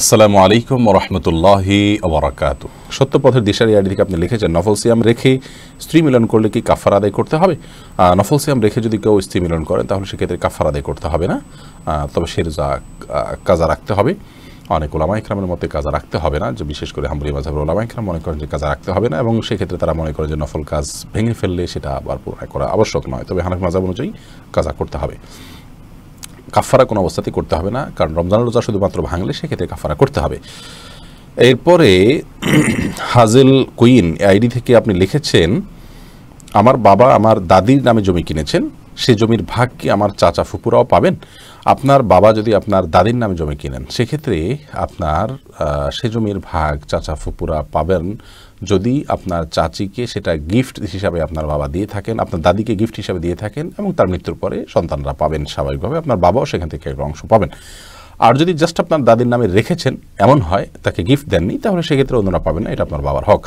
আসসালামু আলাইকুম রহমতুল্লাহি আবরাকাত সত্যপথের দিশার ইয়ারি থেকে আপনি লিখেছেন নফল সিয়াম রেখে স্ত্রী মিলন করলে কি কাফার আদায় করতে হবে নফল সিয়াম রেখে যদি কেউ স্ত্রী মিলন করেন তাহলে সেক্ষেত্রে কাফার আদায় করতে হবে না তবে সে যা কাজা রাখতে হবে অনেক ওলামা ইকরামের মতে কাজা রাখতে হবে না যে বিশেষ করে হামরি মাঝাবের ওলামা ইকরাম মনে করেন যে কাজা রাখতে হবে না এবং সেক্ষেত্রে তারা মনে করে যে নফল কাজ ভেঙে ফেললে সেটা আবার পুনরায় করা আবশ্যক নয় তবে হানাফ মাজাব অনুযায়ী কাজা করতে হবে কাফারা কোনো অবস্থাতেই করতে হবে না কারণ রমজান রোজা শুধুমাত্র ভাঙলে সেক্ষেত্রে কাফারা করতে হবে এরপরে হাজেল কুইন আইডি থেকে আপনি লিখেছেন আমার বাবা আমার দাদির নামে জমি কিনেছেন সে জমির ভাগ কি আমার চাচা ফুপুরাও পাবেন আপনার বাবা যদি আপনার দাদির নামে জমি কিনেন সেক্ষেত্রে আপনার সে জমির ভাগ চাচা ফুপুরা পাবেন যদি আপনার চাচিকে সেটা গিফট হিসাবে আপনার বাবা দিয়ে থাকেন আপনার দাদিকে গিফট হিসাবে দিয়ে থাকেন এবং তার মৃত্যুর পরে সন্তানরা পাবেন স্বাভাবিকভাবে আপনার বাবাও সেখান থেকে একটা অংশ পাবেন আর যদি জাস্ট আপনার দাদির নামে রেখেছেন এমন হয় তাকে গিফট দেননি তাহলে সেক্ষেত্রে অন্যরা পাবেন না এটা আপনার বাবার হক